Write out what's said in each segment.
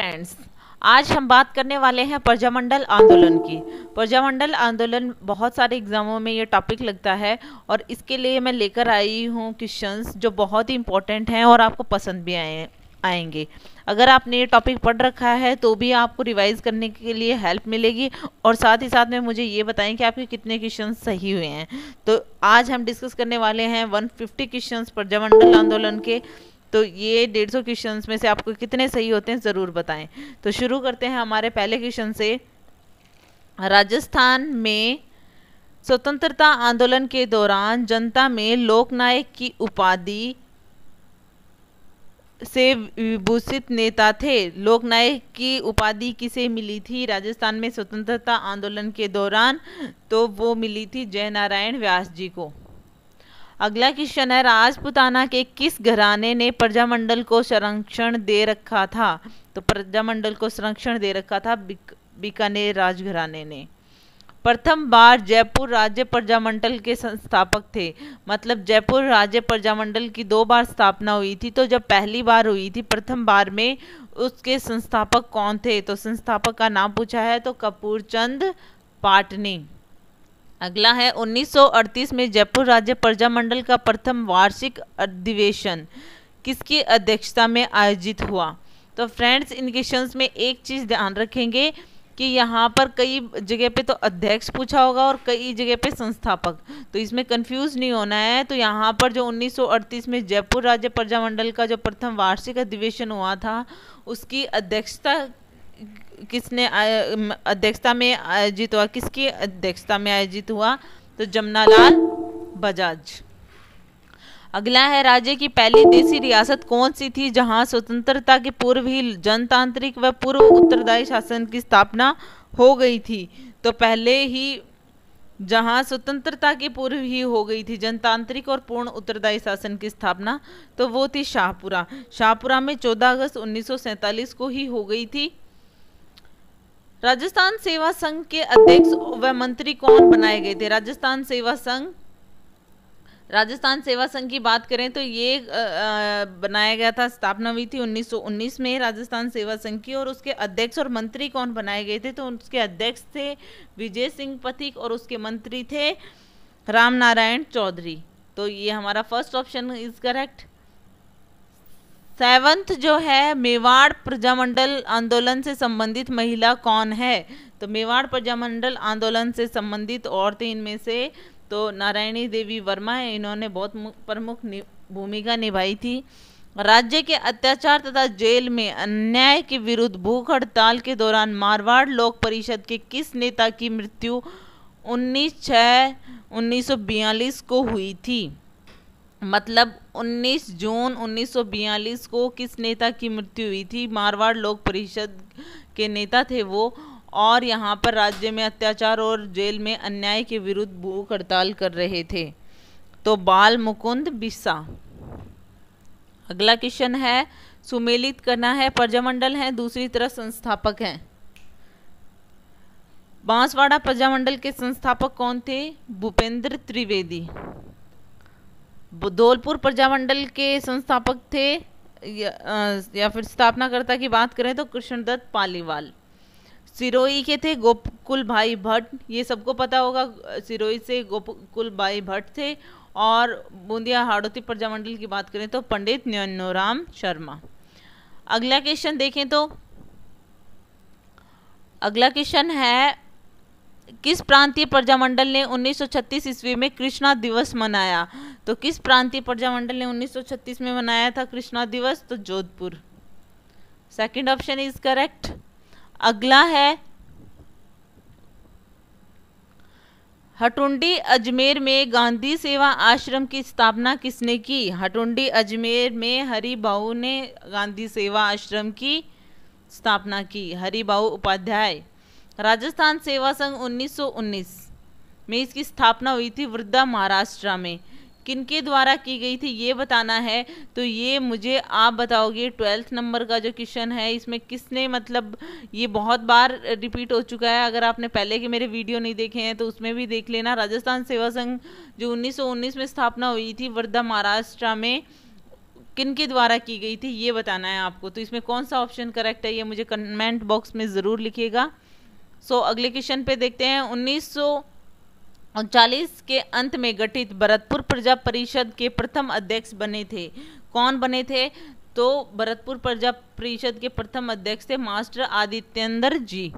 friends आज हम बात करने वाले हैं प्रजामंडल आंदोलन की प्रजामंडल आंदोलन बहुत सारे एग्ज़ामों में ये टॉपिक लगता है और इसके लिए मैं लेकर आई हूँ क्वेश्चंस जो बहुत ही इंपॉर्टेंट हैं और आपको पसंद भी आए आएंगे अगर आपने ये टॉपिक पढ़ रखा है तो भी आपको रिवाइज करने के लिए हेल्प मिलेगी और साथ ही साथ में मुझे ये बताएं कि आपके कितने क्वेश्चन सही हुए हैं तो आज हम डिस्कस करने वाले हैं 150 क्वेश्चन प्रजामंडल आंदोलन के तो ये डेढ़ सौ क्वेश्चन में से आपको कितने सही होते हैं ज़रूर बताएं तो शुरू करते हैं हमारे पहले क्वेश्चन से राजस्थान में स्वतंत्रता आंदोलन के दौरान जनता में लोकनायक की उपाधि से विभूषित नेता थे लोकनायक की उपाधि किसे मिली थी राजस्थान में स्वतंत्रता आंदोलन के दौरान तो वो मिली थी जय नारायण व्यास जी को अगला क्वेश्चन है राजपुताना के किस घराने ने प्रजामंडल को संरक्षण दे रखा था तो प्रजामंडल को संरक्षण दे रखा था बिक, बीकानेर राजघराने ने प्रथम बार जयपुर राज्य प्रजामंडल के संस्थापक थे मतलब जयपुर राज्य प्रजामंडल की दो बार स्थापना हुई थी तो जब पहली बार हुई थी प्रथम बार में उसके संस्थापक कौन थे तो संस्थापक का नाम पूछा है तो कपूरचंद पाटनी अगला है 1938 में जयपुर राज्य प्रजामंडल का प्रथम वार्षिक अधिवेशन किसकी अध्यक्षता में आयोजित हुआ तो फ्रेंड्स इन क्वेश्चंस में एक चीज़ ध्यान रखेंगे कि यहाँ पर कई जगह पे तो अध्यक्ष पूछा होगा और कई जगह पे संस्थापक तो इसमें कंफ्यूज नहीं होना है तो यहाँ पर जो 1938 में जयपुर राज्य प्रजामंडल का जो प्रथम वार्षिक अधिवेशन हुआ था उसकी अध्यक्षता किसने अध्यक्षता में आयोजित हुआ किसकी अध्यक्षता में आयोजित हुआ तो जमनालाल बजाज अगला है राज्य की पहली देसी रियासत कौन सी थी जहां स्वतंत्रता के पूर्व ही जनतांत्रिक व पूर्व उत्तरदायी शासन की स्थापना हो गई थी तो पहले ही जहां स्वतंत्रता के पूर्व ही हो गई थी जनतांत्रिक और पूर्ण उत्तरदायी शासन की स्थापना तो वो थी शाहपुरा शाहपुरा में 14 अगस्त 1947 को ही हो गई थी राजस्थान सेवा संघ के अध्यक्ष व मंत्री कौन बनाए गए थे राजस्थान सेवा संघ राजस्थान सेवा संघ की बात करें तो ये बनाया गया था स्थापना हुई थी 1919 में राजस्थान सेवा संघ की और उसके अध्यक्ष और मंत्री कौन बनाए गए थे तो उसके अध्यक्ष थे विजय सिंह पथिक और उसके मंत्री थे राम नारायण चौधरी तो ये हमारा first option is correct seventh जो है मेवाड़ प्रजामंडल आंदोलन से संबंधित महिला कौन है तो मेवाड़ प्रजामंडल आंदोलन से संबंधित औरतें इनमें से तो नारायणी देवी वर्मा है इन्होंने बहुत प्रमुख नि, भूमिका निभाई थी राज्य के अत्याचार तथा जेल में अन्याय के विरुद्ध भूख हड़ताल के दौरान मारवाड़ लोक परिषद के किस नेता की मृत्यु 19 छः 1942 को हुई थी मतलब 19 जून 1942 को किस नेता की मृत्यु हुई थी मारवाड़ लोक परिषद के नेता थे वो और यहाँ पर राज्य में अत्याचार और जेल में अन्याय के विरुद्ध भूख हड़ताल कर रहे थे तो बाल मुकुंद बिस्सा अगला क्वेश्चन है सुमेलित करना है प्रजामंडल है दूसरी तरफ संस्थापक हैं बांसवाड़ा प्रजामंडल के संस्थापक कौन थे भूपेंद्र त्रिवेदी धौलपुर प्रजामंडल के संस्थापक थे या, या फिर स्थापनाकर्ता की बात करें तो कृष्णदत्त पालीवाल सिरोही के थे गोकुल भाई भट्ट ये सबको पता होगा सिरोही से गोकुल भाई भट्ट थे और बूंदिया हाड़ोती प्रजामंडल की बात करें तो पंडित न्योराम शर्मा अगला क्वेश्चन देखें तो अगला क्वेश्चन है किस प्रांतीय प्रजामंडल ने 1936 ईस्वी में कृष्णा दिवस मनाया तो किस प्रांतीय प्रजामंडल ने 1936 में मनाया था कृष्णा दिवस तो Jodhpur second option is correct अगला है हटुंडी अजमेर में गांधी सेवा आश्रम की स्थापना किसने की हटुंडी अजमेर में हरिभाऊ ने गांधी सेवा आश्रम की स्थापना की हरिभाऊ उपाध्याय राजस्थान सेवा संघ 1919 में इसकी स्थापना हुई थी वृद्धा महाराष्ट्र में किनके द्वारा की गई थी ये बताना है तो ये मुझे आप बताओगे ट्वेल्थ नंबर का जो क्वेश्चन है इसमें किसने मतलब ये बहुत बार रिपीट हो चुका है अगर आपने पहले के मेरे वीडियो नहीं देखे हैं तो उसमें भी देख लेना राजस्थान सेवा संघ जो 1919 में स्थापना हुई थी वर्धा महाराष्ट्र में किनके द्वारा की गई थी ये बताना है आपको तो इसमें कौन सा ऑप्शन करेक्ट है ये मुझे कमेंट बॉक्स में ज़रूर लिखिएगा सो so, अगले क्वेश्चन पे देखते हैं उन्नीस उनचालीस के अंत में गठित भरतपुर प्रजा परिषद के प्रथम अध्यक्ष बने थे कौन बने थे तो भरतपुर प्रजा परिषद के प्रथम अध्यक्ष थे मास्टर आदित्यन्दर जी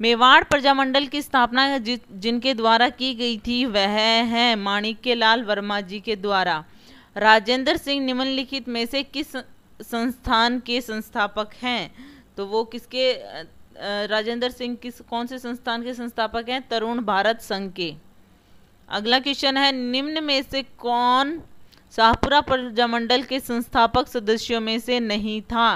मेवाड़ प्रजामंडल की स्थापना जि, जिनके द्वारा की गई थी वह है माणिक्य लाल वर्मा जी के द्वारा राजेंद्र सिंह निम्नलिखित में से किस संस्थान के संस्थापक हैं तो वो किसके राजेंद्र सिंह किस कौन से संस्थान के संस्थापक हैं तरुण भारत संघ के अगला क्वेश्चन है निम्न में से कौन शाहपुरा प्रजामंडल के संस्थापक सदस्यों में से नहीं था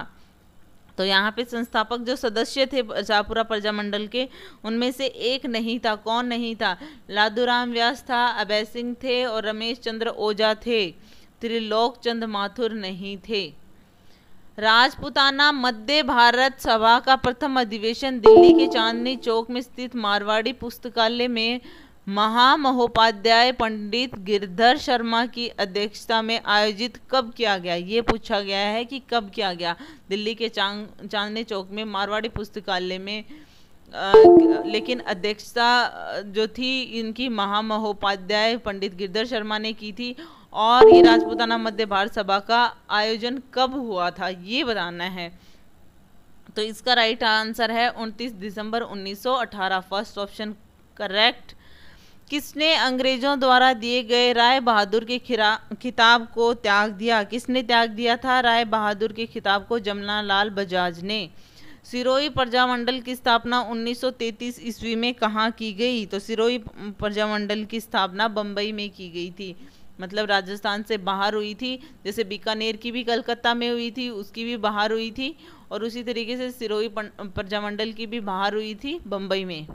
तो यहाँ पे संस्थापक जो सदस्य थे शाहपुरा प्रजामंडल के उनमें से एक नहीं था कौन नहीं था लादूराम व्यास था अभय सिंह थे और रमेश चंद्र ओझा थे त्रिलोक चंद माथुर नहीं थे राजपुताना मध्य भारत सभा का प्रथम अधिवेशन दिल्ली के चांदनी चौक में स्थित मारवाड़ी पुस्तकालय में महामहोपाध्याय पंडित गिरधर शर्मा की अध्यक्षता में आयोजित कब किया गया ये पूछा गया है कि कब किया गया दिल्ली के चांद चांदनी चौक में मारवाड़ी पुस्तकालय में आ, लेकिन अध्यक्षता जो थी इनकी महामहोपाध्याय पंडित गिरधर शर्मा ने की थी और ये राजपूताना मध्य भारत सभा का आयोजन कब हुआ था ये बताना है तो इसका राइट आंसर है 29 दिसंबर 1918 फर्स्ट ऑप्शन करेक्ट किसने अंग्रेजों द्वारा दिए गए राय बहादुर के खिताब को त्याग दिया किसने त्याग दिया था राय बहादुर के खिताब को जमुना लाल बजाज ने सिरोही प्रजामंडल की स्थापना 1933 ईस्वी में कहाँ की गई तो सिरोही प्रजामंडल की स्थापना बम्बई में की गई थी मतलब राजस्थान से बाहर हुई थी जैसे बीकानेर की भी कलकत्ता में हुई थी उसकी भी बाहर हुई थी और उसी तरीके से सिरोही प्रजामंडल की भी बाहर हुई थी बम्बई में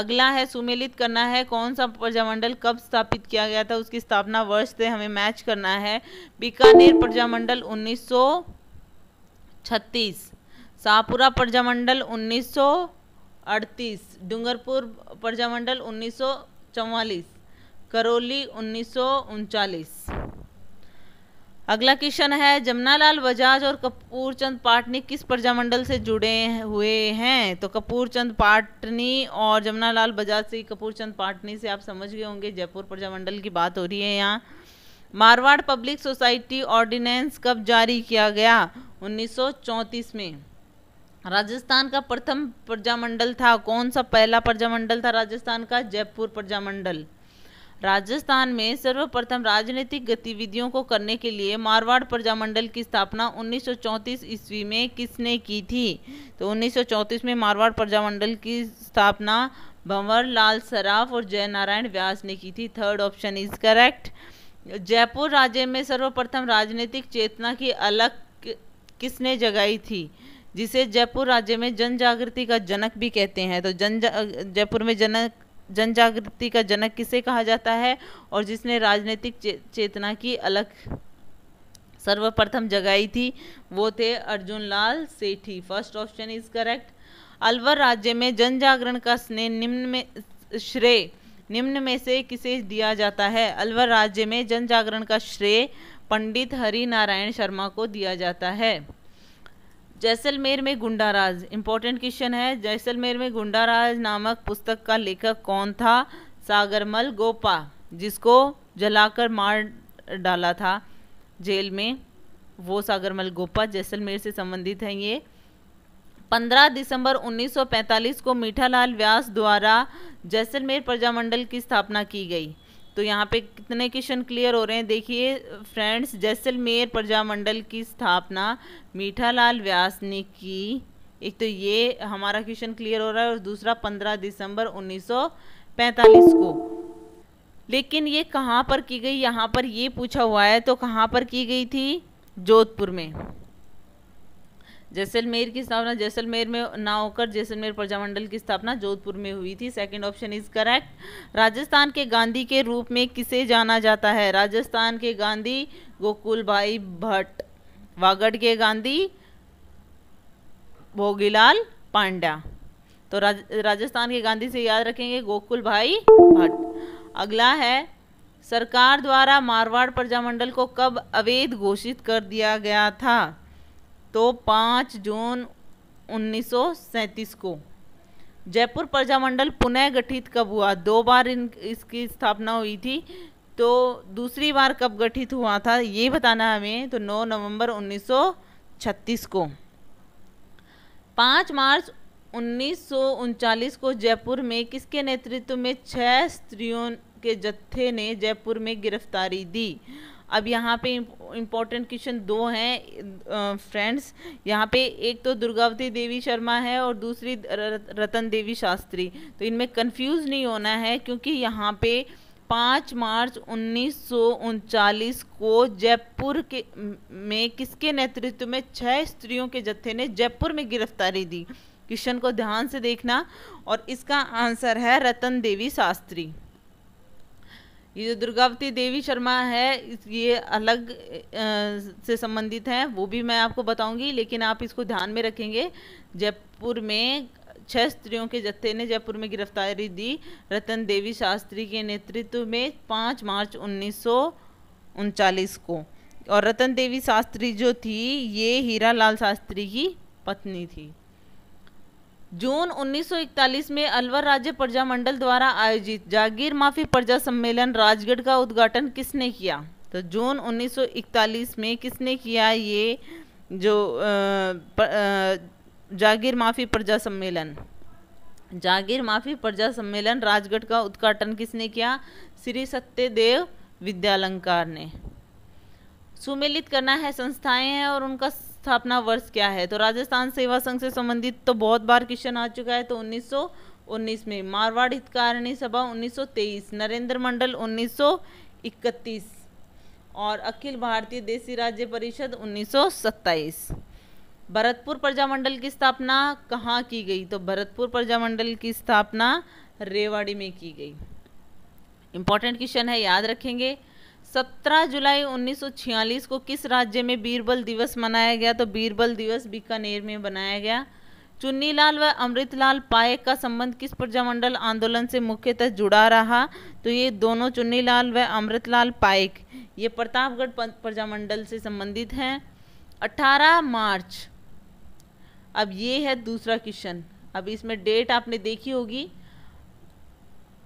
अगला है सुमेलित करना है कौन सा प्रजामंडल कब स्थापित किया गया था उसकी स्थापना वर्ष से हमें मैच करना है बीकानेर प्रजामंडल 1936 सापुरा प्रजामंडल 1938 डूंगरपुर प्रजामंडल चौवालीस करौली उन्नीस अगला क्वेश्चन है जमुनालाल बजाज और कपूरचंद पाटनी किस प्रजामंडल से जुड़े हुए हैं तो कपूरचंद पाटनी और जमनालाल बजाज से कपूरचंद पाटनी से आप समझ गए होंगे जयपुर प्रजामंडल की बात हो रही है यहाँ मारवाड़ पब्लिक सोसाइटी ऑर्डिनेंस कब जारी किया गया 1934 में राजस्थान का प्रथम प्रजामंडल था कौन सा पहला प्रजामंडल था राजस्थान का जयपुर प्रजामंडल राजस्थान में सर्वप्रथम राजनीतिक गतिविधियों को करने के लिए मारवाड़ प्रजामंडल की स्थापना 1934 ईस्वी में किसने की थी तो 1934 में मारवाड़ प्रजामंडल की स्थापना भंवर लाल सराफ और जय नारायण व्यास ने की थी third option is correct Jaipur राज्य में सर्वप्रथम राजनीतिक चेतना की अलग किसने जगाई थी जिसे जयपुर राज्य में जन जागृति का जनक भी कहते हैं तो जन जयपुर में जनक जन जागृति का जनक किसे कहा जाता है और जिसने राजनीतिक चे, चेतना की अलग सर्वप्रथम जगाई थी वो थे Arjun Lal Sethi first option is correct Alwar राज्य में जन जागरण का स्नेह निम्न में श्रेय निम्न में से किसे दिया जाता है अलवर राज्य में जन जागरण का श्रेय पंडित हरि नारायण शर्मा को दिया जाता है जैसलमेर में गुंडा राज इंपॉर्टेंट क्वेश्चन है जैसलमेर में गुंडा राज नामक पुस्तक का लेखक कौन था सागरमल गोपा जिसको जलाकर मार डाला था जेल में वो सागरमल गोपा जैसलमेर से संबंधित हैं ये 15 दिसंबर 1945 को मीठालाल व्यास द्वारा जैसलमेर प्रजामंडल की स्थापना की गई तो यहाँ पे कितने क्वेश्चन क्लियर हो रहे हैं देखिए फ्रेंड्स जैसलमेर प्रजामंडल की स्थापना मीठालाल व्यास ने की एक तो ये हमारा क्वेश्चन क्लियर हो रहा है और दूसरा 15 दिसंबर 1945 को लेकिन ये कहाँ पर की गई यहाँ पर ये पूछा हुआ है तो कहाँ पर की गई थी जोधपुर में जैसलमेर की स्थापना जैसलमेर में ना होकर जैसलमेर प्रजामंडल की स्थापना जोधपुर में हुई थी second option is correct Rajasthan के गांधी के रूप में किसे जाना जाता है राजस्थान के गांधी गोकुल भाई भट्ट वागड़ के गांधी भोगीलाल पांड्या तो राज, राजस्थान के गांधी से याद रखेंगे गोकुल भाई भट्ट अगला है सरकार द्वारा मारवाड़ प्रजामंडल को कब अवैध घोषित कर दिया गया था तो पाँच जून उन्नीस को जयपुर प्रजामंडल पुनः गठित कब हुआ दो बार इन इसकी स्थापना हुई थी तो दूसरी बार कब गठित हुआ था ये बताना हमें तो 9 नवंबर 1936 को 5 मार्च उन्नीस को जयपुर में किसके नेतृत्व में छह स्त्रियों के जत्थे ने जयपुर में गिरफ्तारी दी अब यहाँ पे इम्पोर्टेंट क्वेश्चन दो हैं फ्रेंड्स यहाँ पे एक तो दुर्गावती देवी शर्मा है और दूसरी रतन देवी शास्त्री तो इनमें कंफ्यूज नहीं होना है क्योंकि यहाँ पे पाँच मार्च उन्नीस को जयपुर के में किसके नेतृत्व में छह स्त्रियों के जत्थे ने जयपुर में गिरफ्तारी दी क्वेश्चन को ध्यान से देखना और इसका आंसर है रतन देवी शास्त्री ये जो दुर्गावती देवी शर्मा है ये अलग से संबंधित हैं वो भी मैं आपको बताऊंगी लेकिन आप इसको ध्यान में रखेंगे जयपुर में छह स्त्रियों के जत्थे ने जयपुर में गिरफ्तारी दी रतन देवी शास्त्री के नेतृत्व में पाँच मार्च उन्नीस को और रतन देवी शास्त्री जो थी ये हीरा लाल शास्त्री की पत्नी थी जून 1941 में अलवर राज्य प्रजा मंडल द्वारा आयोजित जागीर माफी प्रजा सम्मेलन राजगढ़ का उद्घाटन किसने किया तो जून 1941 में किसने किया ये जो जागीर माफी प्रजा सम्मेलन जागीर माफी प्रजा सम्मेलन राजगढ़ का उद्घाटन किसने किया श्री सत्यदेव विद्यालंकार ने सुमेलित करना है संस्थाएं हैं और उनका स्थापना वर्ष क्या है तो राजस्थान सेवा संघ से संबंधित तो बहुत बार क्वेश्चन आ चुका है तो 1919 में मारवाड़ हितकारिणी सभा 1923 नरेंद्र मंडल 1931 और अखिल भारतीय देसी राज्य परिषद 1927 भरतपुर प्रजामंडल की स्थापना कहाँ की गई तो भरतपुर प्रजामंडल की स्थापना रेवाड़ी में की गई इंपॉर्टेंट क्वेश्चन है याद रखेंगे 17 जुलाई 1946 को किस राज्य में बीरबल दिवस मनाया गया तो बीरबल दिवस बीकानेर में मनाया गया चुन्नीलाल व अमृतलाल पायक का संबंध किस प्रजामंडल आंदोलन से मुख्यतः जुड़ा रहा तो ये दोनों चुन्नीलाल व अमृतलाल पायक ये प्रतापगढ़ प्रजामंडल से संबंधित हैं 18 मार्च अब ये है दूसरा क्वेश्चन अब इसमें डेट आपने देखी होगी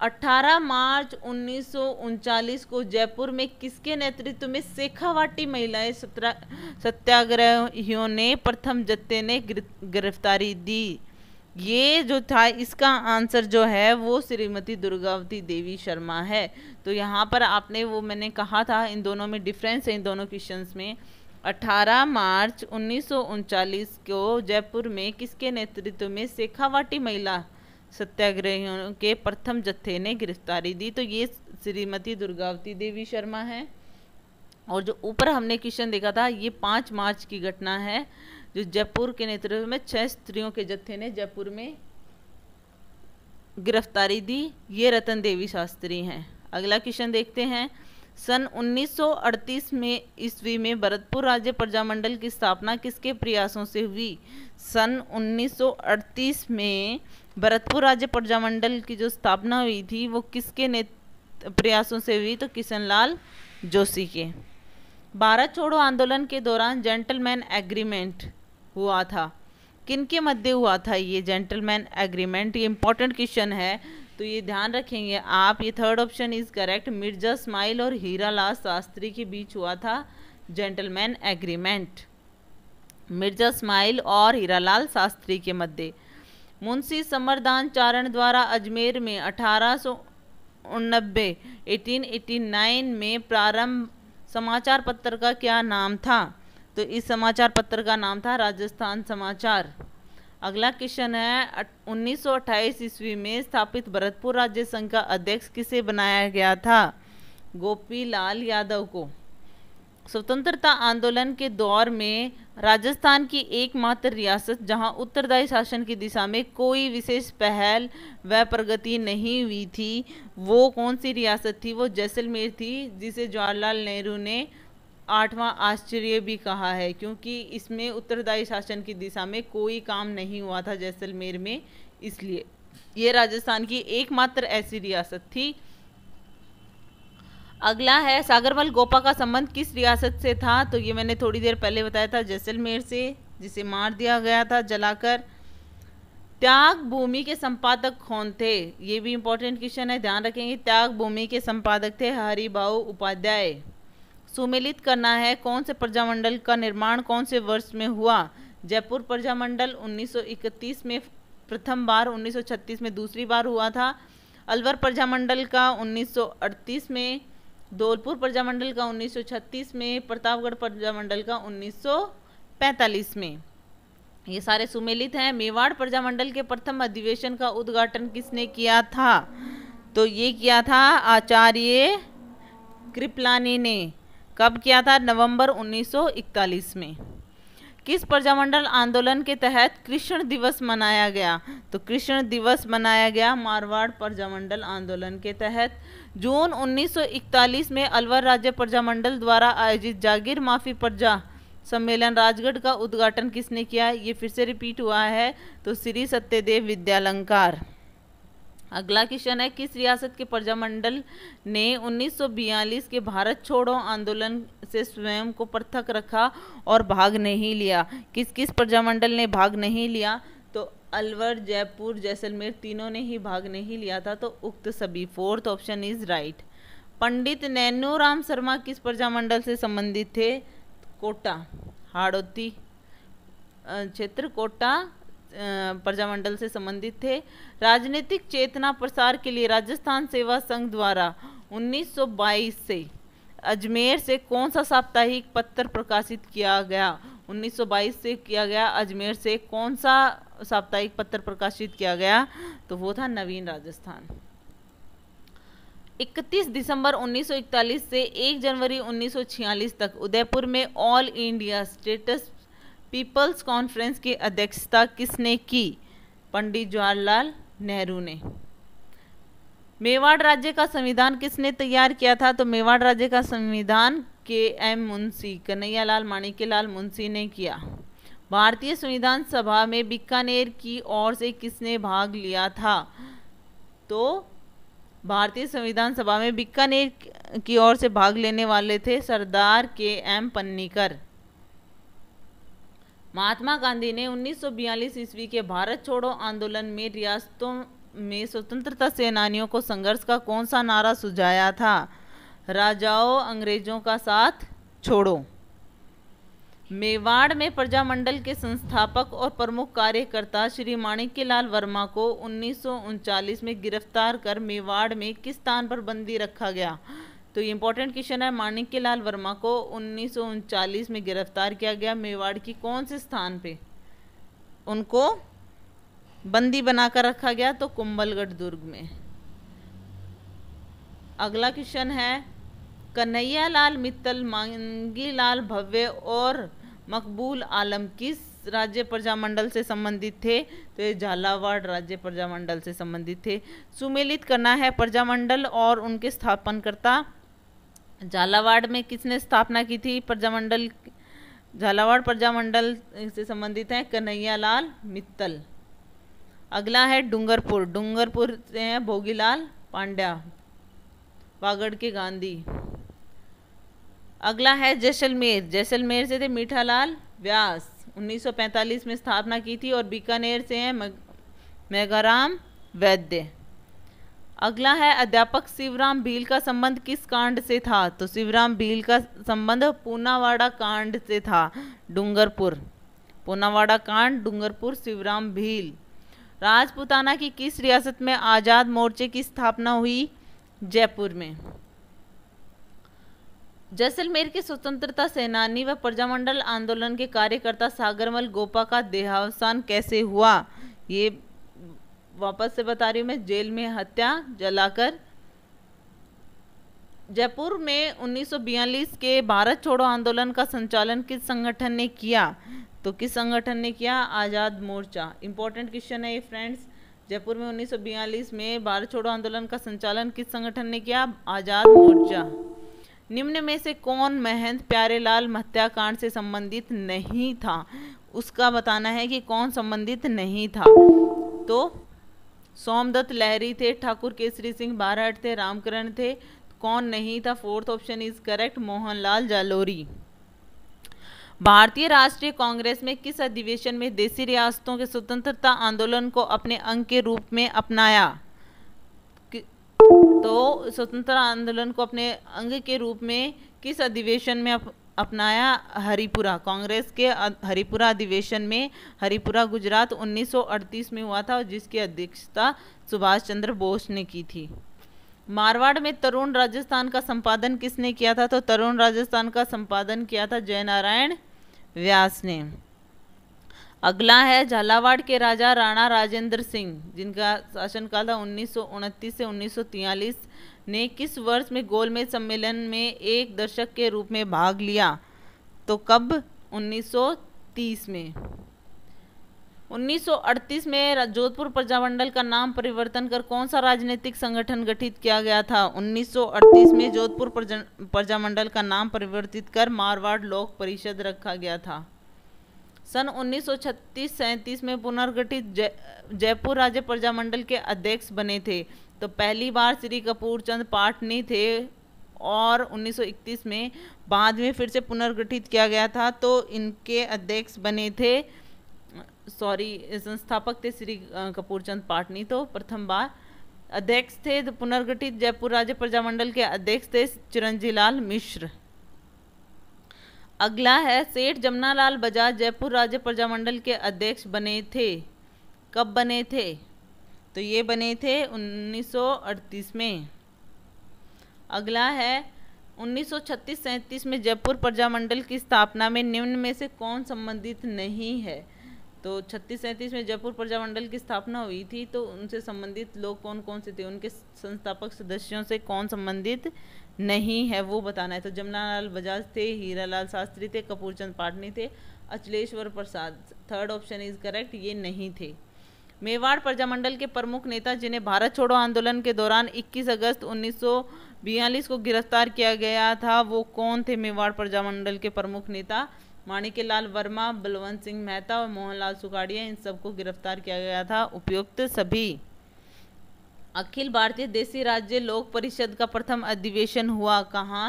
18 मार्च उन्नीस को जयपुर में किसके नेतृत्व में शेखावाटी महिलाएं सत्याग्रहियों ने प्रथम जत्ते ने गिरफ्तारी दी ये जो था इसका आंसर जो है वो श्रीमती दुर्गावती देवी शर्मा है तो यहाँ पर आपने वो मैंने कहा था इन दोनों में डिफरेंस है इन दोनों क्वेश्चन में 18 मार्च उन्नीस को जयपुर में किसके नेतृत्व में शेखावाटी महिला सत्याग्रहियों के प्रथम जत्थे ने गिरफ्तारी दी तो ये श्रीमती दुर्गावती देवी शर्मा हैं और जो ऊपर हमने क्वेश्चन देखा था ये पाँच मार्च की घटना है जो जयपुर के नेतृत्व में छह स्त्रियों के जत्थे ने जयपुर में गिरफ्तारी दी ये रतन देवी शास्त्री हैं अगला क्वेश्चन देखते हैं सन 1938 में ईस्वी में भरतपुर राज्य प्रजामंडल की स्थापना किसके प्रयासों से हुई सन 1938 में भरतपुर राज्य प्रजामंडल की जो स्थापना हुई थी वो किसके ने प्रयासों से हुई तो किशनलाल जोशी के भारत छोड़ो आंदोलन के दौरान जेंटलमैन एग्रीमेंट हुआ था किन के मध्य हुआ था ये जेंटलमैन एग्रीमेंट ये इम्पोर्टेंट क्वेश्चन है तो ये ध्यान रखेंगे आप ये third option is correct Mirza Ismail और हीरा लाल शास्त्री के बीच हुआ था जेंटलमैन एग्रीमेंट मिर्जा स्माइल और हीरा लाल शास्त्री के मध्य मुंशी समरदान चारण द्वारा अजमेर में अठारह सौ में प्रारंभ समाचार पत्र का क्या नाम था तो इस समाचार पत्र का नाम था राजस्थान समाचार अगला क्वेश्चन है 1928 ईस्वी में स्थापित भरतपुर राज्य संघ का अध्यक्ष किसे बनाया गया था गोपीलाल यादव को स्वतंत्रता आंदोलन के दौर में राजस्थान की एकमात्र रियासत जहां उत्तरदायी शासन की दिशा में कोई विशेष पहल व प्रगति नहीं हुई थी वो कौन सी रियासत थी वो जैसलमेर थी जिसे जवाहरलाल नेहरू ने आठवां आश्चर्य भी कहा है क्योंकि इसमें उत्तरदायी शासन की दिशा में कोई काम नहीं हुआ था जैसलमेर में इसलिए ये राजस्थान की एकमात्र ऐसी रियासत थी अगला है सागरमल गोपा का संबंध किस रियासत से था तो ये मैंने थोड़ी देर पहले बताया था जैसलमेर से जिसे मार दिया गया था जलाकर त्याग भूमि के संपादक कौन थे ये भी इम्पोर्टेंट क्वेश्चन है ध्यान रखेंगे त्याग भूमि के संपादक थे हरिभा उपाध्याय सुमेलित करना है कौन से प्रजामंडल का निर्माण कौन से वर्ष में हुआ जयपुर प्रजामंडल 1931 में प्रथम बार 1936 में दूसरी बार हुआ था अलवर प्रजामंडल का 1938 में धौलपुर प्रजामंडल का 1936 में प्रतापगढ़ प्रजामंडल का 1945 में ये सारे सुमेलित हैं मेवाड़ प्रजामंडल के प्रथम अधिवेशन का उद्घाटन किसने किया था तो ये किया था आचार्य कृपलानी ने कब किया था नवंबर 1941 में किस प्रजामंडल आंदोलन के तहत कृष्ण दिवस मनाया गया तो कृष्ण दिवस मनाया गया मारवाड़ प्रजामंडल आंदोलन के तहत जून 1941 में अलवर राज्य प्रजामंडल द्वारा आयोजित जागीर माफी प्रजा सम्मेलन राजगढ़ का उद्घाटन किसने किया ये फिर से रिपीट हुआ है तो श्री सत्यदेव विद्यालंकार अगला क्वेश्चन है किस रियासत के प्रजामंडल ने 1942 के भारत छोड़ो आंदोलन से स्वयं को पृथक रखा और भाग नहीं लिया किस किस प्रजामंडल ने भाग नहीं लिया अलवर जयपुर जैसलमेर तीनों ने ही भाग नहीं लिया था तो उक्त सभी fourth option is right Pandit Nainu Ram Sharma किस प्रजामंडल से संबंधित थे कोटा हाड़ोती क्षेत्र कोटा प्रजामंडल से संबंधित थे राजनीतिक चेतना प्रसार के लिए राजस्थान सेवा संघ द्वारा 1922 से अजमेर से कौन सा साप्ताहिक पत्र प्रकाशित किया गया 1922 से किया गया अजमेर से कौन सा साप्ताहिक पत्र प्रकाशित किया गया तो वो था नवीन राजस्थान 31 दिसंबर 1941 से 1 जनवरी 1946 तक उदयपुर में all India states people's conference की अध्यक्षता किसने की पंडित जवाहरलाल नेहरू ने मेवाड़ राज्य का संविधान किसने तैयार किया था तो मेवाड़ राज्य का संविधान के एम मुंशी कन्हैयालाल माणिक्यलाल मुंशी ने किया भारतीय संविधान सभा में बीकानेर की ओर से किसने भाग लिया था तो भारतीय संविधान सभा में बीकानेर की ओर से भाग लेने वाले थे सरदार के एम पन्नीकर महात्मा गांधी ने 1942 ईस्वी के भारत छोड़ो आंदोलन में रियासतों में स्वतंत्रता सेनानियों को संघर्ष का कौन सा नारा सुझाया था राजाओं अंग्रेजों का साथ छोड़ो मेवाड़ में प्रजामंडल के संस्थापक और प्रमुख कार्यकर्ता श्री माणिक्यलाल वर्मा को उन्नीस में गिरफ्तार कर मेवाड़ में किस स्थान पर बंदी रखा गया तो ये इंपॉर्टेंट क्वेश्चन है माणिक्यलाल वर्मा को उन्नीस में गिरफ्तार किया गया मेवाड़ की कौन से स्थान पे उनको बंदी बनाकर रखा गया तो कुंभलगढ़ दुर्ग में अगला क्वेश्चन है कन्हैयालाल मित्तल मांगीलाल भव्य और मकबूल आलम किस राज्य प्रजामंडल से संबंधित थे तो ये झालावाड़ राज्य प्रजामंडल से संबंधित थे सुमेलित करना है प्रजामंडल और उनके स्थापनकर्ता झालावाड़ में किसने स्थापना की थी प्रजामंडल झालावाड़ प्रजामंडल से संबंधित है कन्हैयालाल मित्तल अगला है डूंगरपुर डूंगरपुर से हैं भोगीलाल पांड्या वागड़ के गांधी अगला है जैसलमेर जैसलमेर से थे मीठालाल व्यास 1945 में स्थापना की थी और बीकानेर से हैं मेघाराम वैद्य अगला है अध्यापक शिवराम भील का संबंध किस कांड से था तो शिवराम भील का संबंध पूनावाड़ा कांड से था डूंगरपुर पूनावाड़ा कांड डूंगरपुर शिवराम भील राजपुताना की किस रियासत में आज़ाद मोर्चे की स्थापना हुई जयपुर में जैसलमेर के स्वतंत्रता सेनानी व प्रजामंडल आंदोलन के कार्यकर्ता सागरमल गोपा का देहावसान कैसे हुआ ये वापस से बता रही हूँ मैं जेल में हत्या जलाकर जयपुर में 1942 के भारत छोड़ो आंदोलन का संचालन किस संगठन ने किया तो किस संगठन ने किया आज़ाद मोर्चा इंपॉर्टेंट क्वेश्चन है ये फ्रेंड्स जयपुर में 1942 में भारत छोड़ो आंदोलन का संचालन किस संगठन ने किया आज़ाद मोर्चा निम्न में से कौन महंत प्यारेलाल हत्याकांड से संबंधित नहीं था उसका बताना है कि कौन संबंधित नहीं था तो सोमदत्त लहरी थे ठाकुर केसरी सिंह बारहट थे रामकरण थे कौन नहीं था fourth option is correct Mohanlal Jalori भारतीय राष्ट्रीय कांग्रेस में किस अधिवेशन में देसी रियासतों के स्वतंत्रता आंदोलन को अपने अंग के रूप में अपनाया तो स्वतंत्र आंदोलन को अपने अंग के रूप में किस अधिवेशन में अप, अपनाया हरिपुरा कांग्रेस के हरिपुरा अधिवेशन में हरिपुरा गुजरात 1938 में हुआ था और जिसकी अध्यक्षता सुभाष चंद्र बोस ने की थी मारवाड़ में तरुण राजस्थान का संपादन किसने किया था तो तरुण राजस्थान का संपादन किया था जयनारायण व्यास ने अगला है झालावाड़ के राजा राणा राजेंद्र सिंह जिनका शासनकाल था उन्नीस से उन्नीस ने किस वर्ष में गोलमेज सम्मेलन में एक दर्शक के रूप में भाग लिया तो कब 1930 में 1938 में जोधपुर प्रजामंडल का नाम परिवर्तन कर कौन सा राजनीतिक संगठन गठित किया गया था 1938 में जोधपुर प्रजामंडल का नाम परिवर्तित कर मारवाड़ लोक परिषद रखा गया था सन 1936-37 में पुनर्गठित जय जयपुर राज्य प्रजामंडल के अध्यक्ष बने थे तो पहली बार श्री कपूर चंद पाटनी थे और 1931 में बाद में फिर से पुनर्गठित किया गया था तो इनके अध्यक्ष बने थे सॉरी संस्थापक थे श्री कपूरचंद पाटनी तो प्रथम बार अध्यक्ष थे तो पुनर्गठित जयपुर राज्य प्रजामंडल के अध्यक्ष थे चिरंजीलाल मिश्र अगला है सेठ जमनालाल बजाज जयपुर राज्य प्रजामंडल के अध्यक्ष बने थे कब बने थे तो ये बने थे 1938 में अगला है 1936-37 में जयपुर प्रजामंडल की स्थापना में निम्न में से कौन संबंधित नहीं है तो छत्तीस सैंतीस में जयपुर प्रजामंडल की स्थापना हुई थी तो उनसे संबंधित लोग कौन कौन से थे उनके संस्थापक सदस्यों से कौन संबंधित नहीं है वो बताना है तो लाल बजाज थे हीरा लाल शास्त्री थे कपूरचंद पाटनी थे Achaleshwar Prasad third option is correct ये नहीं थे मेवाड़ प्रजामंडल के प्रमुख नेता जिन्हें भारत छोड़ो आंदोलन के दौरान 21 अगस्त 1942 को गिरफ्तार किया गया था वो कौन थे मेवाड़ प्रजामंडल के प्रमुख नेता माणिक्य लाल वर्मा बलवंत सिंह मेहता और मोहनलाल सुखाड़िया इन सबको गिरफ्तार किया गया था उपयुक्त सभी अखिल भारतीय देसी राज्य लोक परिषद का प्रथम अधिवेशन हुआ कहाँ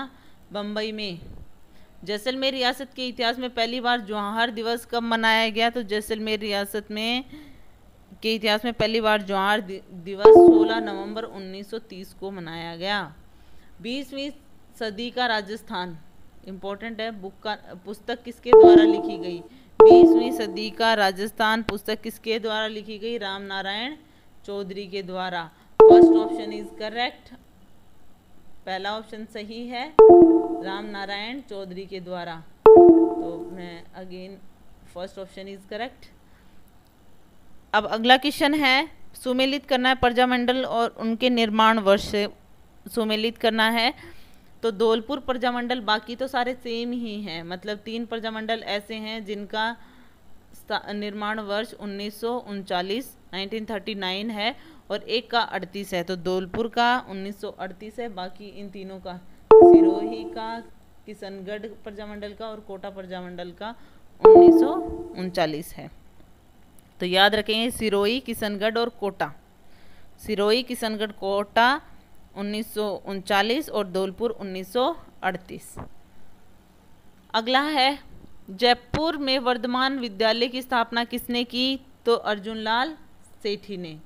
बम्बई में जैसलमेर रियासत के इतिहास में पहली बार जवाहर दिवस कब मनाया गया तो जैसलमेर रियासत में के इतिहास में पहली बार जवाहर दिवस 16 नवंबर 1930 को मनाया गया बीसवीं सदी का राजस्थान इम्पोर्टेंट है बुक का पुस्तक किसके द्वारा लिखी गई बीसवीं सदी का राजस्थान पुस्तक किसके द्वारा लिखी गई राम नारायण चौधरी के द्वारा फर्स्ट ऑप्शन इज करेक्ट पहला ऑप्शन सही है राम नारायण चौधरी के द्वारा तो मैं again first option is correct अब अगला क्वेश्चन है सुमेलित करना है प्रजामंडल और उनके निर्माण वर्ष से सुमेलित करना है तो धौलपुर प्रजामंडल बाकी तो सारे सेम ही हैं मतलब तीन प्रजामंडल ऐसे हैं जिनका निर्माण वर्ष उन्नीस 1939 है और एक का अड़तीस है तो धौलपुर का उन्नीस है बाकी इन तीनों का सिरोही का किशनगढ़ प्रजामंडल का और कोटा प्रजामंडल का उन्नीस है तो याद रखेंगे सिरोही किशनगढ़ और कोटा सिरोही किशनगढ़ कोटा उन्नीस और धौलपुर उन्नीस अगला है जयपुर में वर्धमान विद्यालय की स्थापना किसने की तो अर्जुन लाल सेठी ने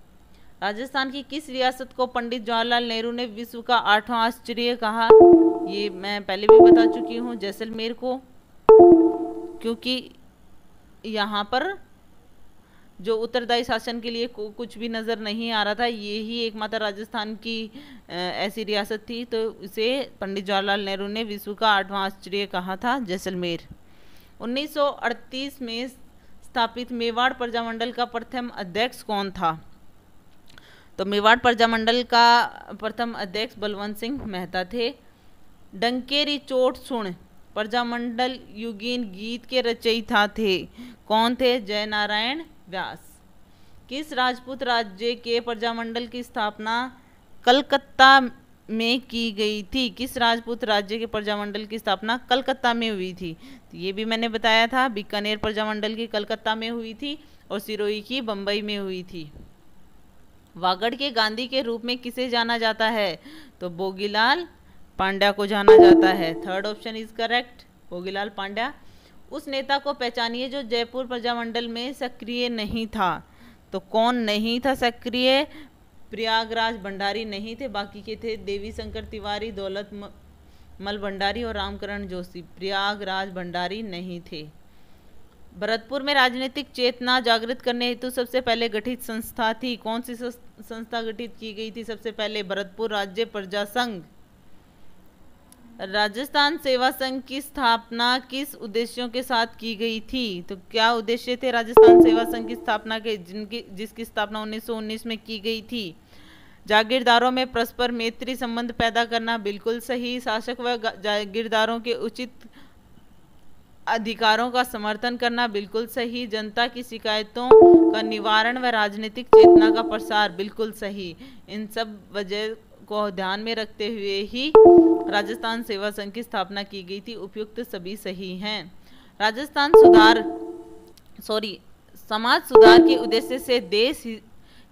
राजस्थान की किस रियासत को पंडित जवाहरलाल नेहरू ने विश्व का आठवां आश्चर्य कहा ये मैं पहले भी बता चुकी हूँ जैसलमेर को क्योंकि यहाँ पर जो उत्तरदायी शासन के लिए कुछ भी नज़र नहीं आ रहा था ये ही एकमात्र राजस्थान की ऐसी रियासत थी तो इसे पंडित जवाहरलाल नेहरू ने विश्व का आठवां आश्चर्य कहा था जैसलमेर 1938 में स्थापित मेवाड़ प्रजामंडल का प्रथम अध्यक्ष कौन था तो मेवाड़ प्रजामंडल का प्रथम अध्यक्ष बलवंत सिंह मेहता थे डंकेरी चोट सुन प्रजामंडल युगीन गीत के रचयिता थे कौन थे जयनारायण व्यास किस राजपूत राज्य के प्रजामंडल की स्थापना कलकत्ता में की गई थी किस राजपूत राज्य के प्रजामंडल की स्थापना कलकत्ता में हुई थी तो ये भी मैंने बताया था बीकानेर प्रजामंडल की कलकत्ता में हुई थी और सिरोही की बम्बई में हुई थी वागड़ के गांधी के रूप में किसे जाना जाता है तो बोगीलाल पांड्या को जाना जाता है थर्ड ऑप्शन इज करेक्ट बोगीलाल पांड्या उस नेता को पहचानिए जो जयपुर प्रजामंडल में सक्रिय नहीं था तो कौन नहीं था सक्रिय प्रयागराज भंडारी नहीं थे बाकी के थे देवी शंकर तिवारी दौलत मल भंडारी और रामकरण जोशी प्रयागराज भंडारी नहीं थे भरतपुर में राजनीतिक चेतना जागृत करने हेतु सबसे पहले गठित संस्था थी कौन सी संस्था गठित की गई थी सबसे पहले भरतपुर राज्य प्रजा संघ राजस्थान सेवा संघ की स्थापना किस उद्देश्यों के साथ की गई थी तो क्या उद्देश्य थे राजस्थान सेवा संघ की स्थापना के जिनकी जिसकी स्थापना 1919 में की गई थी जागीरदारों में परस्पर मैत्री संबंध पैदा करना बिल्कुल सही शासक व जागीरदारों के उचित अधिकारों का समर्थन करना बिल्कुल सही जनता की शिकायतों का निवारण व राजनीतिक चेतना का प्रसार बिल्कुल सही इन सब वजह को ध्यान में रखते हुए ही राजस्थान सेवा संघ की स्थापना की गई थी उपयुक्त सभी सही हैं राजस्थान सुधार सॉरी समाज सुधार के उद्देश्य से देश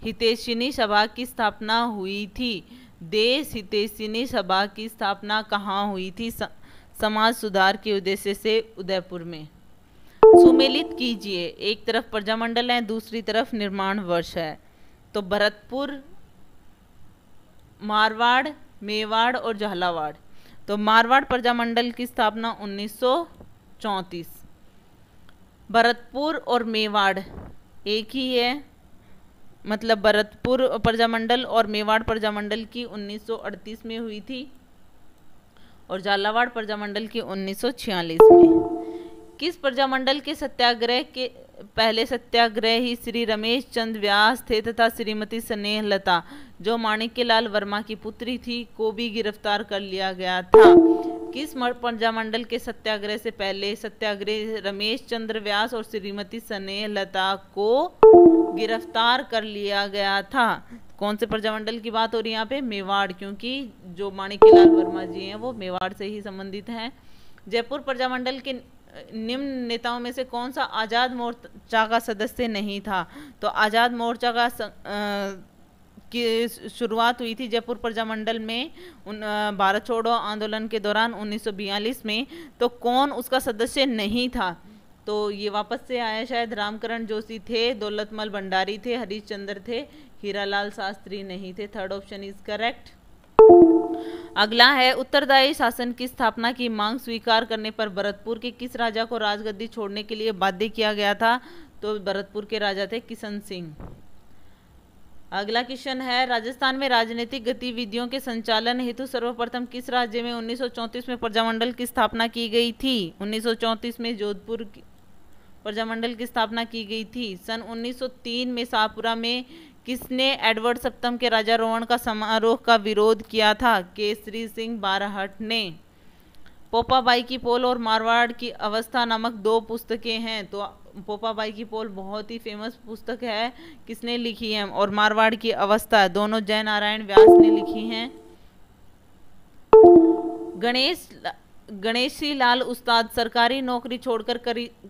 हितेशिनी सभा की स्थापना हुई थी देश हितेशिनी सभा की स्थापना कहाँ हुई थी स... समाज सुधार के उद्देश्य से उदयपुर में सुमेलित कीजिए एक तरफ प्रजामंडल है दूसरी तरफ निर्माण वर्ष है तो भरतपुर मारवाड़ मेवाड़ और झालावाड़ तो मारवाड़ प्रजामंडल की स्थापना 1934 भरतपुर और मेवाड़ एक ही है मतलब भरतपुर प्रजामंडल और मेवाड़ प्रजामंडल की 1938 में हुई थी और झालावाड़ प्रजामंडल की उन्नीस में किस प्रजामंडल के सत्याग्रह के पहले सत्याग्रह ही श्री रमेश चंद व्यास थे तथा श्रीमती स्नेहलता जो माणिक्यलाल वर्मा की पुत्री थी को भी गिरफ्तार कर लिया गया था किस प्रजामंडल के सत्याग्रह से पहले सत्याग्रह रमेश चंद्र व्यास और श्रीमती स्नेहलता को गिरफ्तार कर लिया गया था कौन से प्रजामंडल की बात हो रही है यहाँ पे मेवाड़ क्योंकि जो माणिक्य वर्मा जी हैं वो मेवाड़ से ही संबंधित हैं जयपुर प्रजामंडल के निम्न नेताओं में से कौन सा आज़ाद मोर्चा का सदस्य नहीं था तो आज़ाद मोर्चा का की शुरुआत हुई थी जयपुर प्रजामंडल में उन भारत छोड़ो आंदोलन के दौरान 1942 में तो कौन उसका सदस्य नहीं था तो ये वापस से आए शायद रामकरण जोशी थे दौलतमल भंडारी थे हरीशचंद्र थे हीरालाल शास्त्री नहीं थे थर्ड ऑप्शन इज करेक्ट अगला है उत्तरदायी शासन की स्थापना की मांग स्वीकार करने पर भरतपुर के किस राजा को राजगद्दी छोड़ने के लिए बाध्य किया गया था तो भरतपुर के राजा थे किशन सिंह अगला क्वेश्चन है राजस्थान में राजनीतिक गतिविधियों के संचालन हेतु सर्वप्रथम किस राज्य में 1934 में प्रजामंडल की स्थापना की गई थी 1934 में जोधपुर की प्रजामंडल की स्थापना की गई थी सन 1903 में शाहपुरा में किसने एडवर्ड सप्तम के राजा रोहन का समारोह का विरोध किया था केसरी सिंह बारहट ने पोपाबाई की पोल और मारवाड़ की अवस्था नामक दो पुस्तकें हैं तो पोपाबाई की पोल बहुत ही फेमस पुस्तक है किसने लिखी है और मारवाड़ की अवस्था दोनों जय नारायण व्यास ने लिखी हैं गणेश गणेशी लाल उस्ताद सरकारी नौकरी छोड़कर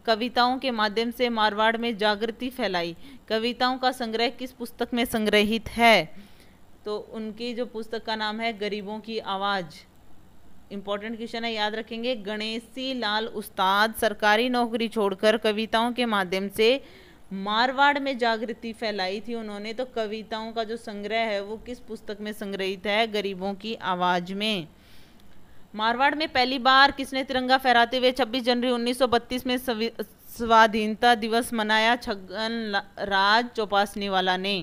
कविताओं के माध्यम से मारवाड़ में जागृति फैलाई कविताओं का संग्रह किस पुस्तक में संग्रहित है तो उनकी जो पुस्तक का नाम है गरीबों की आवाज़ इंपॉर्टेंट क्वेश्चन है याद रखेंगे गणेशी लाल उस्ताद सरकारी नौकरी छोड़कर कविताओं के माध्यम से मारवाड़ में जागृति फैलाई थी उन्होंने तो कविताओं का जो संग्रह है वो किस पुस्तक में संग्रहित है गरीबों की आवाज़ में मारवाड़ में पहली बार किसने तिरंगा फहराते हुए 26 जनवरी 1932 में स्वाधीनता दिवस मनाया छगन राज वाला ने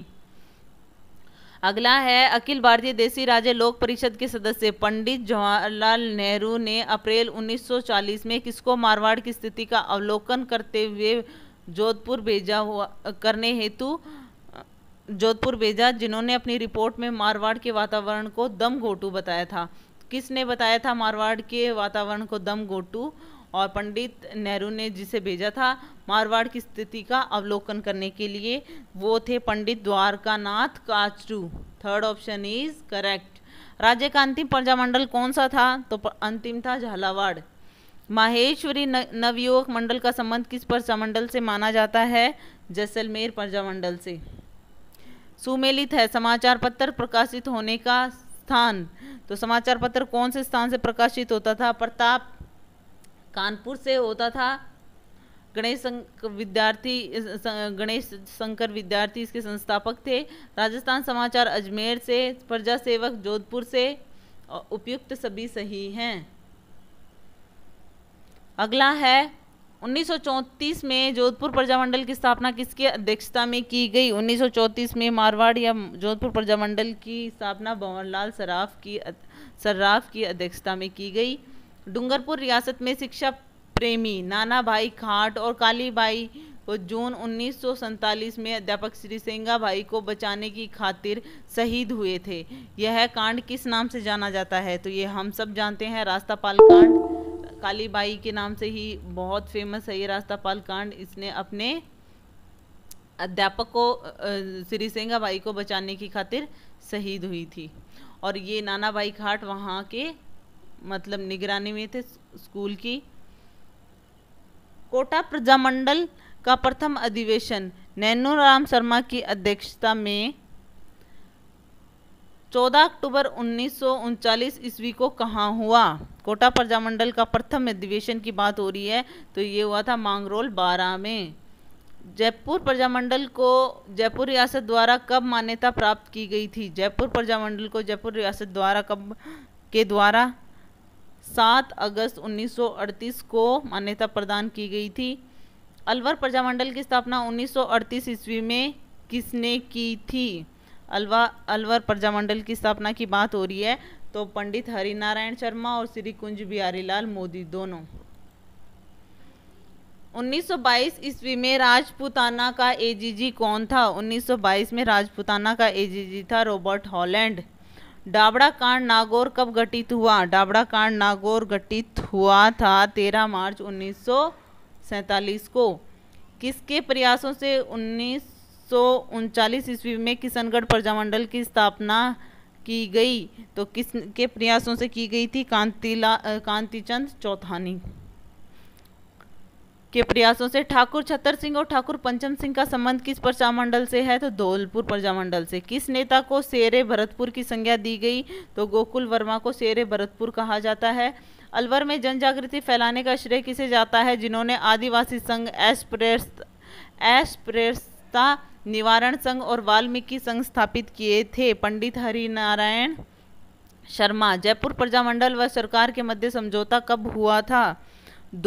अगला है अखिल भारतीय देसी राज्य लोक परिषद के सदस्य पंडित जवाहरलाल नेहरू ने अप्रैल 1940 में किसको मारवाड़ की स्थिति का अवलोकन करते हुए जोधपुर भेजा हुआ करने हेतु जोधपुर भेजा जिन्होंने अपनी रिपोर्ट में मारवाड़ के वातावरण को दम घोटू बताया था किसने बताया था मारवाड़ के वातावरण को दम गोटू और पंडित नेहरू ने जिसे भेजा था मारवाड़ की स्थिति का अवलोकन करने के लिए वो थे Pandit Dwarkanath Kachru third option is correct राज्य का अंतिम प्रजामंडल कौन सा था तो अंतिम था झालावाड़ माहेश्वरी नवयुवक मंडल का संबंध किस प्रजामंडल से माना जाता है जैसलमेर प्रजामंडल से सुमेलित है समाचार पत्र प्रकाशित होने का स्थान तो समाचार पत्र कौन से स्थान से प्रकाशित होता था प्रताप कानपुर से होता था गणेश विद्यार्थी गणेश शंकर विद्यार्थी इसके संस्थापक थे राजस्थान समाचार अजमेर से प्रजा सेवक जोधपुर से उपयुक्त सभी सही हैं अगला है 1934 में जोधपुर प्रजामंडल की स्थापना किसकी अध्यक्षता में की गई 1934 में मारवाड़ या जोधपुर प्रजामंडल की स्थापना भंवरलाल सराफ की सर्राफ की अध्यक्षता में की गई डूंगरपुर रियासत में शिक्षा प्रेमी नाना भाई खाट और काली भाई को जून उन्नीस में अध्यापक श्री सेंगा भाई को बचाने की खातिर शहीद हुए थे यह कांड किस नाम से जाना जाता है तो ये हम सब जानते हैं पाल कांड कालीबाई के नाम से ही बहुत फेमस है ये रास्ता पाल कांड इसने अपने अध्यापक को श्री सेंगा बाई को बचाने की खातिर शहीद हुई थी और ये नाना बाई घाट वहाँ के मतलब निगरानी में थे स्कूल की कोटा प्रजामंडल का प्रथम अधिवेशन नैनू राम शर्मा की अध्यक्षता में 14 अक्टूबर उन्नीस ईस्वी को कहाँ हुआ कोटा प्रजामंडल का प्रथम अधिवेशन की बात हो रही है तो ये हुआ था मांगरोल बारह में जयपुर प्रजामंडल को जयपुर रियासत द्वारा कब मान्यता प्राप्त की गई थी जयपुर प्रजामंडल को जयपुर रियासत द्वारा कब के द्वारा 7 अगस्त 1938 को मान्यता प्रदान की गई थी अलवर प्रजामंडल की स्थापना 1938 ईस्वी में किसने की थी अलवा अलवर प्रजामंडल की स्थापना की बात हो रही है तो पंडित हरिनारायण शर्मा और श्री कुंज बिहारी लाल मोदी दोनों 1922 ईस्वी में राजपुताना का एजीजी कौन था 1922 में राजपुताना का एजीजी था रॉबर्ट हॉलैंड डाबड़ा कांड नागौर कब गठित हुआ डाबड़ा कांड नागौर गठित हुआ था 13 मार्च 1947 को किसके प्रयासों से उन्नीस सौ ईस्वी में किशनगढ़ प्रजामंडल की स्थापना की गई तो किस के प्रयासों से की गई थी कांतिला कांतिचंद चौथानी के प्रयासों से ठाकुर छतर सिंह और ठाकुर पंचम सिंह का संबंध किस प्रजामंडल से है तो धौलपुर प्रजामंडल से किस नेता को शेर भरतपुर की संज्ञा दी गई तो गोकुल वर्मा को शेर भरतपुर कहा जाता है अलवर में जन जागृति फैलाने का श्रेय किसे जाता है जिन्होंने आदिवासी संघ एस्प्रेस प्रेरस्ता निवारण संघ और वाल्मीकि संघ स्थापित किए थे पंडित हरिनारायण शर्मा जयपुर प्रजामंडल व सरकार के मध्य समझौता कब हुआ था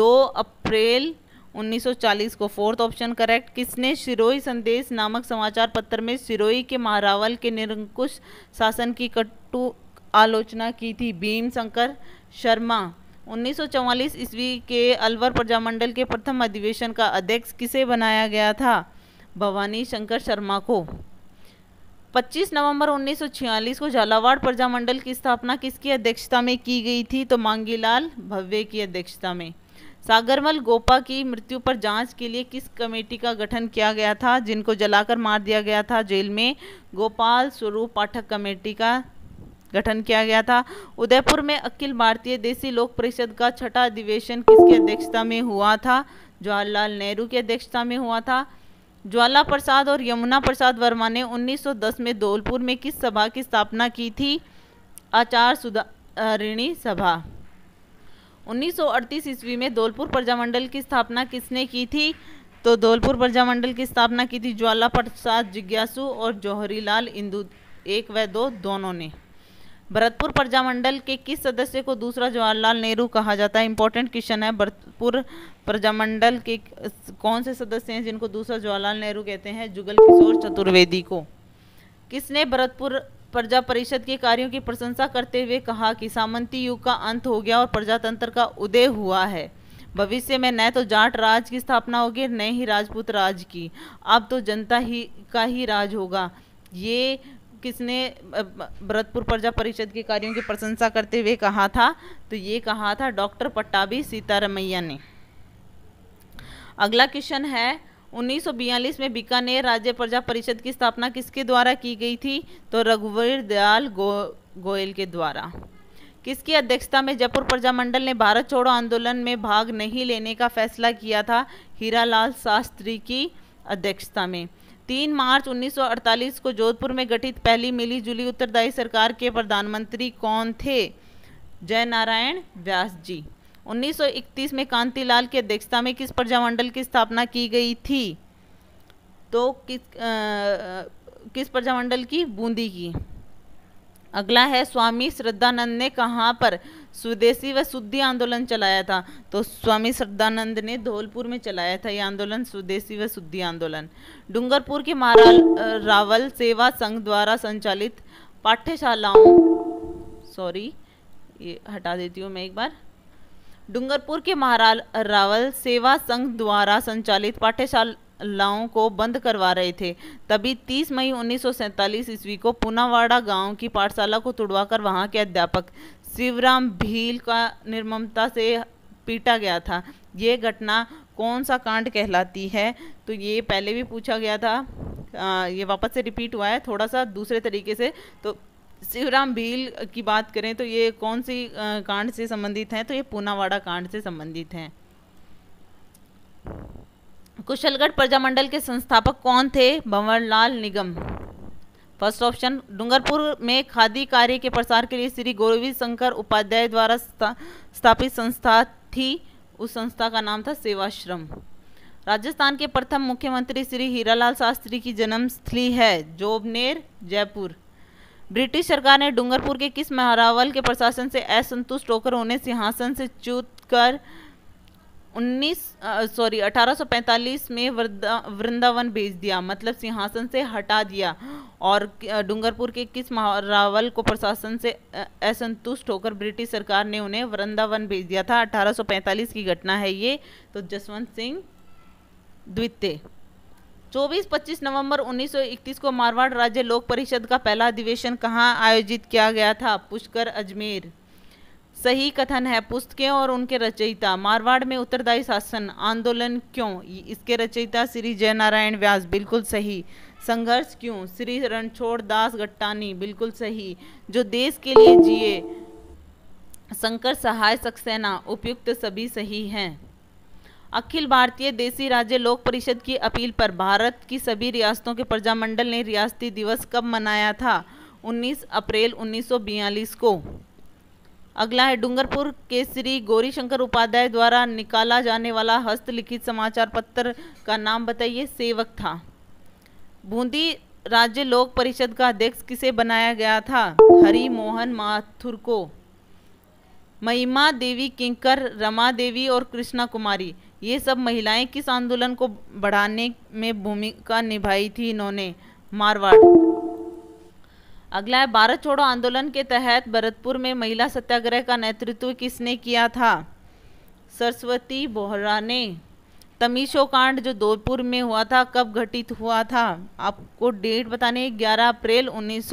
दो अप्रैल 1940 को फोर्थ ऑप्शन करेक्ट किसने सिरोही संदेश नामक समाचार पत्र में सिरोही के महारावल के निरंकुश शासन की कटु आलोचना की थी भीम शंकर शर्मा 1944 ईस्वी के अलवर प्रजामंडल के प्रथम अधिवेशन का अध्यक्ष किसे बनाया गया था भवानी शंकर शर्मा को 25 नवंबर 1946 को झालावाड़ प्रजामंडल की स्थापना किसकी अध्यक्षता में की गई थी तो मांगीलाल भव्य की अध्यक्षता में सागरमल गोपा की मृत्यु पर जांच के लिए किस कमेटी का गठन किया गया था जिनको जलाकर मार दिया गया था जेल में गोपाल स्वरूप पाठक कमेटी का गठन किया गया था उदयपुर में अखिल भारतीय देसी लोक परिषद का छठा अधिवेशन किसकी अध्यक्षता में हुआ था जवाहरलाल नेहरू की अध्यक्षता में हुआ था ज्वाला प्रसाद और यमुना प्रसाद वर्मा ने 1910 में धौलपुर में किस सभा की स्थापना की थी आचार सुधारिणी सभा 1938 ईस्वी में धौलपुर प्रजामंडल की स्थापना किसने की थी तो धौलपुर प्रजामंडल की स्थापना की थी ज्वाला प्रसाद जिज्ञासु और जौहरीलाल इंदू एक व दो दोनों ने भरतपुर प्रजामंडल के किस सदस्य को दूसरा जवाहरलाल नेहरू कहा जाता है इंपॉर्टेंट क्वेश्चन है भरतपुर प्रजामंडल के कौन से सदस्य हैं जिनको दूसरा जवाहरलाल नेहरू कहते हैं जुगल किशोर चतुर्वेदी को किसने भरतपुर प्रजा परिषद के कार्यों की प्रशंसा करते हुए कहा कि सामंती युग का अंत हो गया और प्रजातंत्र का उदय हुआ है भविष्य में न तो जाट राज की स्थापना होगी न ही राजपूत राज की अब तो जनता ही का ही राज होगा ये किसने भरतपुर प्रजा परिषद के कार्यों की प्रशंसा करते हुए कहा था तो ये कहा था डॉक्टर पट्टाभी सीतारमैया ने अगला क्वेश्चन है 1942 में बीकानेर राज्य प्रजा परिषद की स्थापना किसके द्वारा की गई थी तो रघुवीर दयाल गो गोयल के द्वारा किसकी अध्यक्षता में जयपुर प्रजा मंडल ने भारत छोड़ो आंदोलन में भाग नहीं लेने का फैसला किया था हीरालाल शास्त्री की अध्यक्षता में तीन मार्च 1948 को जोधपुर में गठित पहली मिली जुली उत्तरदायी सरकार के प्रधानमंत्री कौन थे जय नारायण व्यास जी 1931 में कांतिलाल की अध्यक्षता में किस प्रजामंडल की स्थापना की गई थी तो किस आ, किस प्रजामंडल की बूंदी की अगला है स्वामी श्रद्धानंद ने कहाँ पर स्वदेशी व शुद्धि आंदोलन चलाया था तो स्वामी श्रद्धानंद ने धौलपुर में चलाया था यह आंदोलन स्वदेशी व शुद्धि आंदोलन डूंगरपुर के महाराज रावल सेवा संघ द्वारा संचालित पाठ्यशालाओं सॉरी ये हटा देती हूँ मैं एक बार डूंगरपुर के महाराज रावल सेवा संघ द्वारा संचालित पाठ्यशाला लाओं को बंद करवा रहे थे तभी 30 मई 1947 ईस्वी को पुनावाड़ा गांव की पाठशाला को तुड़वाकर वहां के अध्यापक शिवराम भील का निर्ममता से पीटा गया था ये घटना कौन सा कांड कहलाती है तो ये पहले भी पूछा गया था आ, ये वापस से रिपीट हुआ है थोड़ा सा दूसरे तरीके से तो शिवराम भील की बात करें तो ये कौन सी कांड से संबंधित हैं तो ये पूनावाड़ा कांड से संबंधित हैं कुशलगढ़ प्रजामंडल के संस्थापक कौन थे भंवरलाल निगम फर्स्ट ऑप्शन डूंगरपुर में खादी कार्य के प्रसार के लिए श्री गौरवी शंकर उपाध्याय द्वारा स्थापित संस्था थी उस संस्था का नाम था सेवाश्रम राजस्थान के प्रथम मुख्यमंत्री श्री हीरालाल शास्त्री की जन्मस्थली है जोबनेर जयपुर ब्रिटिश सरकार ने डूंगरपुर के किस महारावल के प्रशासन से असंतुष्ट होकर उन्हें सिंहासन से चूत कर उन्नीस सॉरी 1845 में वृंदावन भेज दिया मतलब सिंहासन से हटा दिया और डूंगरपुर के किस महारावल को प्रशासन से असंतुष्ट होकर ब्रिटिश सरकार ने उन्हें वृंदावन भेज दिया था 1845 की घटना है ये तो जसवंत सिंह द्वितीय 24-25 नवंबर 1931 को मारवाड़ राज्य लोक परिषद का पहला अधिवेशन कहाँ आयोजित किया गया था पुष्कर अजमेर सही कथन है पुस्तकें और उनके रचयिता मारवाड़ में उत्तरदायी शासन आंदोलन क्यों इसके रचयिता श्री जयनारायण व्यास बिल्कुल सही संघर्ष क्यों श्री रणछोड़ दास गट्टानी बिल्कुल सही जो देश के लिए जिए शंकर सहाय सक्सेना उपयुक्त सभी सही हैं अखिल भारतीय देसी राज्य लोक परिषद की अपील पर भारत की सभी रियासतों के प्रजामंडल ने रियासती दिवस कब मनाया था 19 अप्रैल 1942 को अगला है डूंगरपुर के श्री गौरीशंकर उपाध्याय द्वारा निकाला जाने वाला हस्तलिखित समाचार पत्र का नाम बताइए सेवक था बूंदी राज्य लोक परिषद का अध्यक्ष किसे बनाया गया था हरी मोहन माथुर को महिमा देवी किंकर रमा देवी और कृष्णा कुमारी ये सब महिलाएं किस आंदोलन को बढ़ाने में भूमिका निभाई थी इन्होंने मारवाड़ अगला है भारत छोड़ो आंदोलन के तहत भरतपुर में महिला सत्याग्रह का नेतृत्व किसने किया था सरस्वती बोहरा ने तमीशो कांड जो दोपुर में हुआ था कब घटित हुआ था आपको डेट बताने 11 अप्रैल उन्नीस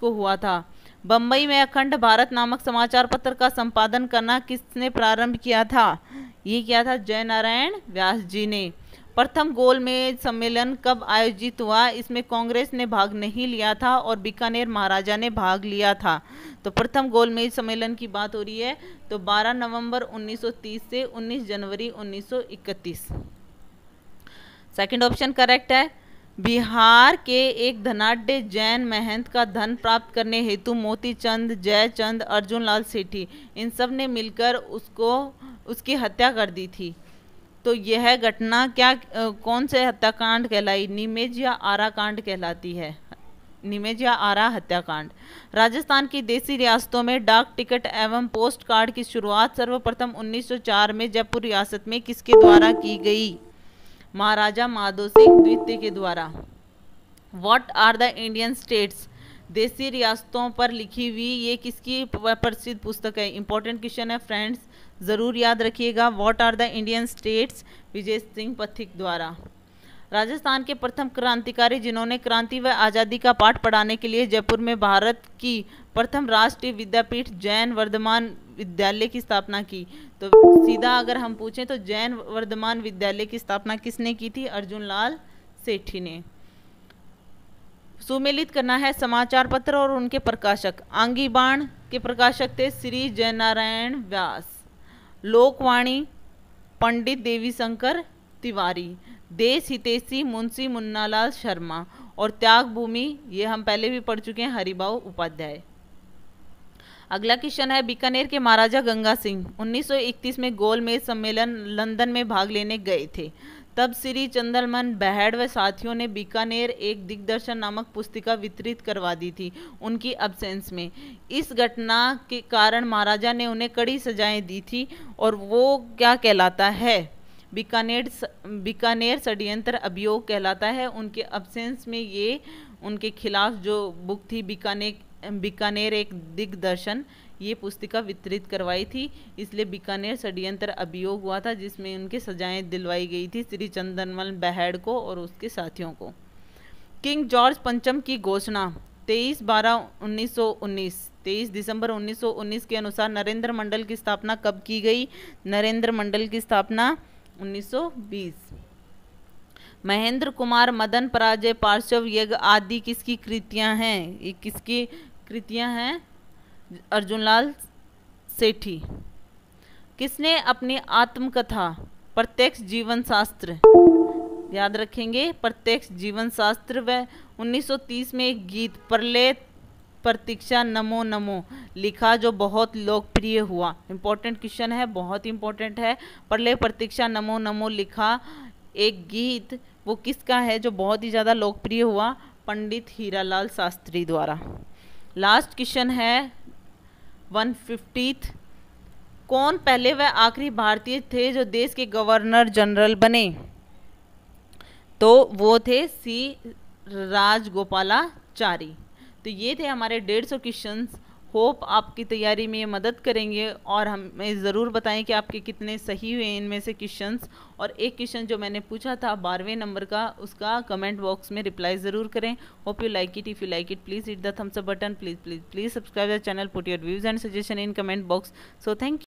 को हुआ था बम्बई में अखंड भारत नामक समाचार पत्र का संपादन करना किसने प्रारंभ किया था ये किया था जयनारायण व्यास जी ने प्रथम गोलमेज सम्मेलन कब आयोजित हुआ इसमें कांग्रेस ने भाग नहीं लिया था और बीकानेर महाराजा ने भाग लिया था तो प्रथम गोलमेज सम्मेलन की बात हो रही है तो 12 नवंबर 1930 से 19 जनवरी 1931 सेकंड ऑप्शन करेक्ट है बिहार के एक धनाढ़ जैन महंत का धन प्राप्त करने हेतु मोती चंद जयचंद अर्जुन लाल सेठी इन सब ने मिलकर उसको उसकी हत्या कर दी थी तो यह घटना क्या कौन से हत्याकांड कहलाई निमेज या आरा कांड कहलाती है निमेज या आरा हत्याकांड राजस्थान की देसी रियासतों में डाक टिकट एवं पोस्ट कार्ड की शुरुआत सर्वप्रथम 1904 में जयपुर रियासत में किसके द्वारा की गई महाराजा माधो सिंह द्वितीय के द्वारा what are the Indian states देसी रियासतों पर लिखी हुई ये किसकी प्रसिद्ध पुस्तक है इंपॉर्टेंट क्वेश्चन है फ्रेंड्स ज़रूर याद रखिएगा what are the Indian states Vijay Singh Pathik द्वारा राजस्थान के प्रथम क्रांतिकारी जिन्होंने क्रांति व आज़ादी का पाठ पढ़ाने के लिए जयपुर में भारत की प्रथम राष्ट्रीय विद्यापीठ जैन वर्धमान विद्यालय की स्थापना की तो सीधा अगर हम पूछें तो जैन वर्धमान विद्यालय की स्थापना किसने की थी अर्जुन लाल सेठी ने सुमेलित करना है समाचार पत्र और उनके प्रकाशक आंगी बाण के प्रकाशक थे श्री जयनारायण व्यास लोकवाणी पंडित देवी शंकर तिवारी देश हितेशी मुंशी मुन्नालाल शर्मा और त्याग भूमि ये हम पहले भी पढ़ चुके हैं हरिभाव उपाध्याय अगला क्वेश्चन है बीकानेर के महाराजा गंगा सिंह 1931 में गोलमेज सम्मेलन लंदन में भाग लेने गए थे तब श्री चंद्रमन बहड़ व साथियों ने बीकानेर एक दिग्दर्शन नामक पुस्तिका वितरित करवा दी थी उनकी अब्सेंस में इस घटना के कारण महाराजा ने उन्हें कड़ी सजाएं दी थी और वो क्या कहलाता है बीकानेर बीकानेर षडयंत्र अभियोग कहलाता है उनके अब्सेंस में ये उनके खिलाफ जो बुक थी बीकानेर बीकानेर एक दिग्दर्शन ये पुस्तिका वितरित करवाई थी इसलिए बीकानेर षड्यंत्र अभियोग हुआ था जिसमें उनकी सजाएं दिलवाई गई थी श्री चंदनमल बहड़ को और उसके साथियों को किंग जॉर्ज पंचम की घोषणा तेईस बारह उन्नीस सौ उन्नीस तेईस दिसंबर 1919 के अनुसार नरेंद्र मंडल की स्थापना कब की गई नरेंद्र मंडल की स्थापना 1920 महेंद्र कुमार मदन पराजय पार्श्व यज्ञ आदि किसकी कृतियां हैं ये किसकी कृतियां हैं अर्जुनलाल सेठी किसने अपनी आत्मकथा प्रत्यक्ष जीवन शास्त्र याद रखेंगे प्रत्यक्ष जीवन शास्त्र व 1930 में एक गीत प्रलय प्रतीक्षा नमो नमो लिखा जो बहुत लोकप्रिय हुआ इम्पोर्टेंट क्वेश्चन है बहुत इम्पोर्टेंट है प्रलय प्रतीक्षा नमो नमो लिखा एक गीत वो किसका है जो बहुत ही ज़्यादा लोकप्रिय हुआ पंडित हीरालाल शास्त्री द्वारा लास्ट क्वेश्चन है वन फिफ्टीथ कौन पहले व आखिरी भारतीय थे जो देश के गवर्नर जनरल बने तो वो थे सी राजगोपालाचारी तो ये थे हमारे डेढ़ सौ क्वेश्चन होप आपकी तैयारी में ये मदद करेंगे और हमें ज़रूर बताएं कि आपके कितने सही हुए इनमें से क्वेश्चंस और एक क्वेश्चन जो मैंने पूछा था बारहवें नंबर का उसका कमेंट बॉक्स में रिप्लाई ज़रूर करें hope you like it if you like it please it the thumbs up button please please please subscribe the channel put your views and suggestion in comment box so thank